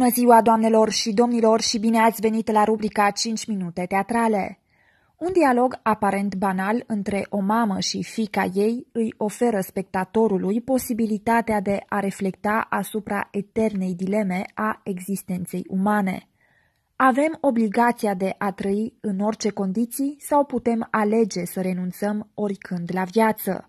Bună ziua, doamnelor și domnilor, și bine ați venit la rubrica 5 minute teatrale. Un dialog aparent banal între o mamă și fica ei îi oferă spectatorului posibilitatea de a reflecta asupra eternei dileme a existenței umane. Avem obligația de a trăi în orice condiții sau putem alege să renunțăm oricând la viață.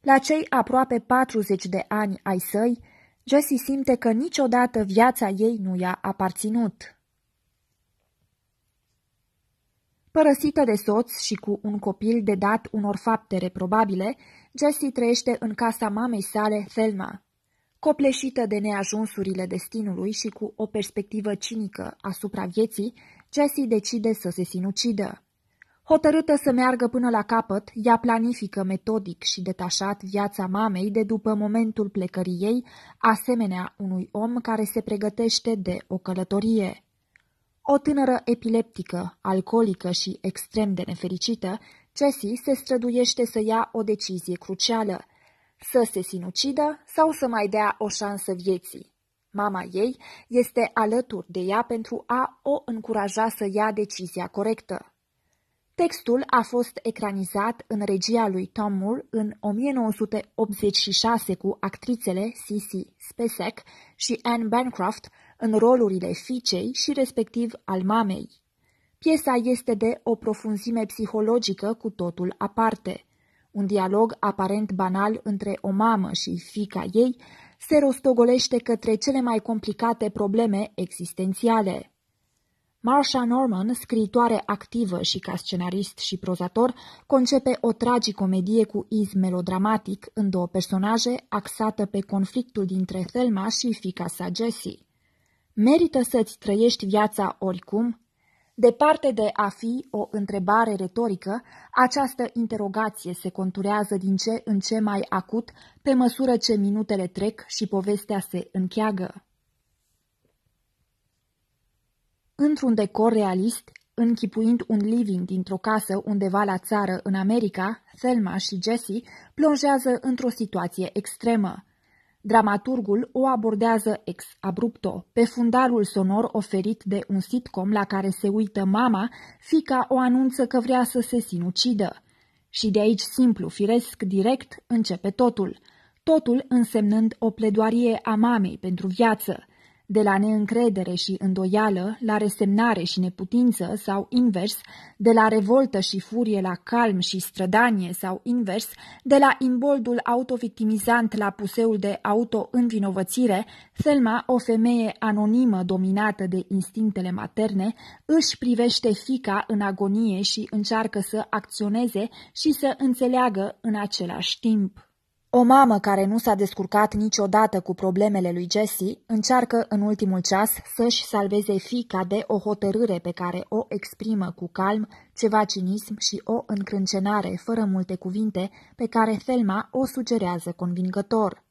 La cei aproape 40 de ani ai săi, Jessie simte că niciodată viața ei nu i-a aparținut. Părăsită de soț și cu un copil de dat unor fapte reprobabile, Jessie trăiește în casa mamei sale, Thelma. Copleșită de neajunsurile destinului și cu o perspectivă cinică asupra vieții, Jessie decide să se sinucidă. Hotărâtă să meargă până la capăt, ea planifică metodic și detașat viața mamei de după momentul plecării ei, asemenea unui om care se pregătește de o călătorie. O tânără epileptică, alcoolică și extrem de nefericită, Jessie se străduiește să ia o decizie crucială – să se sinucidă sau să mai dea o șansă vieții. Mama ei este alături de ea pentru a o încuraja să ia decizia corectă. Textul a fost ecranizat în regia lui Tom Moore în 1986 cu actrițele Sissy Spacek și Anne Bancroft în rolurile fiicei și respectiv al mamei. Piesa este de o profunzime psihologică cu totul aparte. Un dialog aparent banal între o mamă și fica ei se rostogolește către cele mai complicate probleme existențiale. Marsha Norman, scriitoare activă și ca scenarist și prozator, concepe o tragicomedie cu iz melodramatic în două personaje, axată pe conflictul dintre Thelma și fica sa Jessie. Merită să-ți trăiești viața oricum? Departe de a fi o întrebare retorică, această interogație se conturează din ce în ce mai acut pe măsură ce minutele trec și povestea se încheagă. Într-un decor realist, închipuind un living dintr-o casă undeva la țară în America, Thelma și Jesse plonjează într-o situație extremă. Dramaturgul o abordează ex abrupto, pe fundarul sonor oferit de un sitcom la care se uită mama, fica o anunță că vrea să se sinucidă. Și de aici simplu, firesc, direct, începe totul. Totul însemnând o pledoarie a mamei pentru viață – de la neîncredere și îndoială la resemnare și neputință sau invers, de la revoltă și furie la calm și strădanie sau invers, de la imboldul autovictimizant la puseul de autoînvinovățire, învinovățire Selma, o femeie anonimă dominată de instinctele materne, își privește fica în agonie și încearcă să acționeze și să înțeleagă în același timp. O mamă care nu s-a descurcat niciodată cu problemele lui Jesse încearcă în ultimul ceas să-și salveze fica de o hotărâre pe care o exprimă cu calm, ceva cinism și o încrâncenare fără multe cuvinte pe care Thelma o sugerează convingător.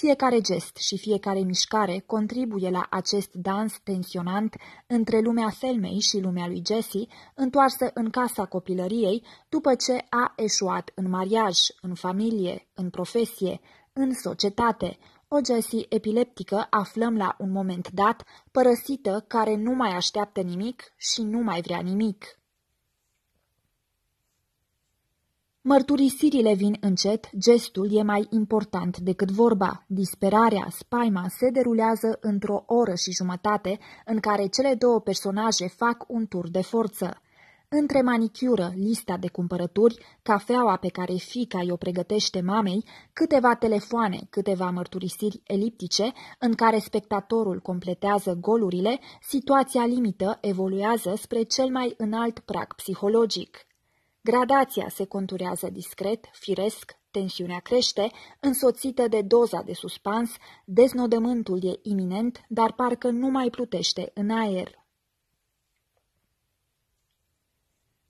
Fiecare gest și fiecare mișcare contribuie la acest dans tensionant între lumea Selmei și lumea lui Jesse, întoarsă în casa copilăriei după ce a eșuat în mariaj, în familie, în profesie, în societate. O Jesse epileptică aflăm la un moment dat, părăsită, care nu mai așteaptă nimic și nu mai vrea nimic. Mărturisirile vin încet, gestul e mai important decât vorba. Disperarea, spaima se derulează într-o oră și jumătate în care cele două personaje fac un tur de forță. Între manicură, lista de cumpărături, cafeaua pe care fica i-o pregătește mamei, câteva telefoane, câteva mărturisiri eliptice, în care spectatorul completează golurile, situația limită evoluează spre cel mai înalt prag psihologic. Gradația se conturează discret, firesc, tensiunea crește, însoțită de doza de suspans, deznodământul e iminent, dar parcă nu mai plutește în aer.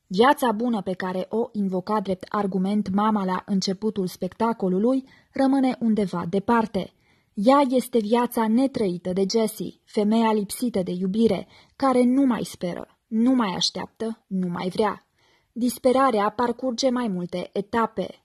Viața bună pe care o invoca drept argument mama la începutul spectacolului rămâne undeva departe. Ea este viața netrăită de Jessie, femeia lipsită de iubire, care nu mai speră, nu mai așteaptă, nu mai vrea. Disperarea parcurge mai multe etape.